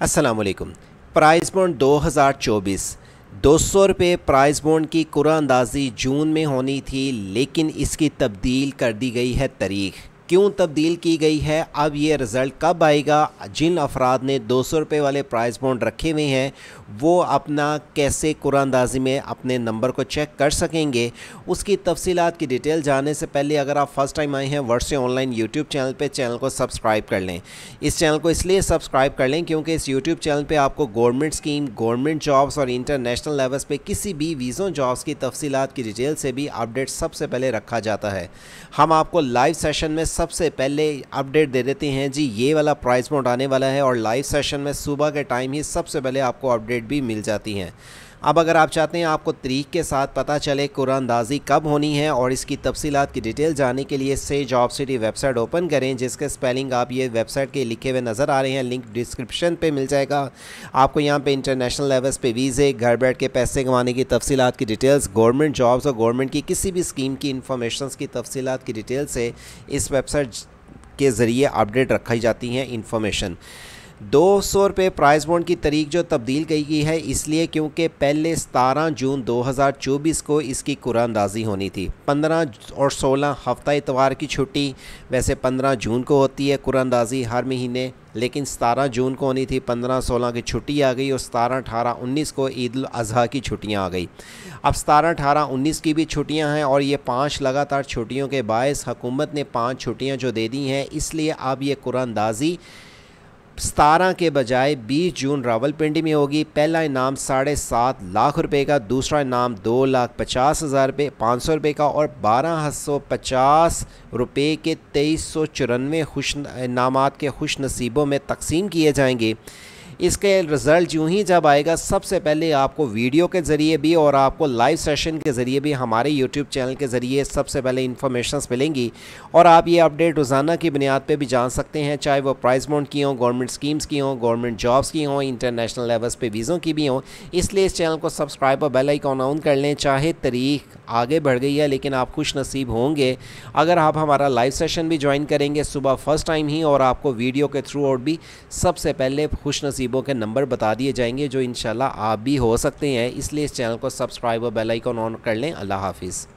दो हज़ार बॉन्ड 2024 सौ रुपये प्राइज बॉन्ड की कुरानंदाजी जून में होनी थी लेकिन इसकी तब्दील कर दी गई है तारीख क्यों तब्दील की गई है अब ये रिज़ल्ट कब आएगा जिन अफराद ने दो सौ रुपये वाले प्राइस बॉन्ड रखे हुए हैं वो अपना कैसे कुरानंदाजी में अपने नंबर को चेक कर सकेंगे उसकी तफसीत की डिटेल जानने से पहले अगर आप फर्स्ट टाइम आए हैं वर्ष ऑनलाइन यूट्यूब चैनल पर चैनल को सब्सक्राइब कर लें इस चैनल को इसलिए सब्सक्राइब कर लें क्योंकि इस यूट्यूब चैनल पर आपको गवर्नमेंट स्कीम गवर्नमेंट जॉब्स और इंटरनेशनल लेवल्स पर किसी भी वीज़ों जॉब्स की तफसीत की डिटेल से भी अपडेट सबसे पहले रखा जाता है हम आपको लाइव सेशन में सबसे पहले अपडेट दे देते हैं जी ये वाला प्राइस मोड आने वाला है और लाइव सेशन में सुबह के टाइम ही सबसे पहले आपको अपडेट भी मिल जाती हैं अब अगर आप चाहते हैं आपको तरीक के साथ पता चले कुरानदाजी कब होनी है और इसकी तफसीत की डिटेल जानने के लिए से जॉब सिटी वेबसाइट ओपन करें जिसके स्पेलिंग आप ये वेबसाइट के लिखे हुए नज़र आ रहे हैं लिंक डिस्क्रिप्शन पर मिल जाएगा आपको यहाँ पर इंटरनेशनल लेवल्स पर वीज़े घर बैठ के पैसे कमाने की तफसीत की डिटेल्स गवर्नमेंट जॉब्स और गवर्नमेंट की किसी भी स्कीम की इंफॉर्मेशन की तफसीत की डिटेल से इस वेबसाइट के ज़रिए अपडेट रखी जाती हैं इन्फॉर्मेशन दो सौ रुपये प्राइज़ बॉन्ड की तरीक़ जो तब्दील की गई है इसलिए क्योंकि पहले सतारह जून दो हज़ार चौबीस को इसकी कुरानंदाजी होनी थी पंद्रह और सोलह हफ्ता इतवार की छुट्टी वैसे पंद्रह जून को होती है कुरानदाजी हर महीने लेकिन सतारह जून को होनी थी पंद्रह सोलह की छुट्टी आ गई और सतारह अठारह उन्नीस को ईद अज़ी की छुट्टियाँ आ गई अब सतारह अठारह उन्नीस की भी छुट्टियाँ हैं और ये पाँच लगातार छुट्टियों के बायस हुकूमत ने पाँच छुट्टियाँ जो दे दी हैं इसलिए अब ये कुरानंदाजी सतारह के बजाय 20 जून रावलपिंडी में होगी पहला इनाम साढ़े सात लाख रुपए का दूसरा इनाम दो लाख पचास हज़ार रुपये पाँच सौ रुपये का और बारह सौ पचास रुपये के तेईस सौ चुरानवे खुश इनाम के खुश नसीबों में तकसीम किए जाएंगे इसके रिज़ल्ट यूँ ही जब आएगा सबसे पहले आपको वीडियो के ज़रिए भी और आपको लाइव सेशन के ज़रिए भी हमारे यूट्यूब चैनल के ज़रिए सबसे पहले इन्फॉर्मेशन मिलेंगी और आप ये अपडेट रोज़ाना की बुनियाद पर भी जान सकते हैं चाहे वो प्राइस बॉन्ड की हों गवर्नमेंट स्कीम्स की हों गवर्नमेंट जॉब्स की हों इंटरनेशनल लेवल्स पर वीज़ों की भी हों इसलिए इस चैनल को सब्सक्राइब और बेल आइकॉन ऑन कर लें चाहे तारीख आगे बढ़ गई है लेकिन आप खुश नसीब होंगे अगर आप हमारा लाइव सेशन भी ज्वाइन करेंगे सुबह फर्स्ट टाइम ही और आपको वीडियो के थ्रू आउट भी सबसे पहले खुश नसीब नसीबों के नंबर बता दिए जाएंगे जो इनशाला आप भी हो सकते हैं इसलिए इस चैनल को सब्सक्राइब और बेलाइकॉन ऑन कर लें अल्लाह हाफिज़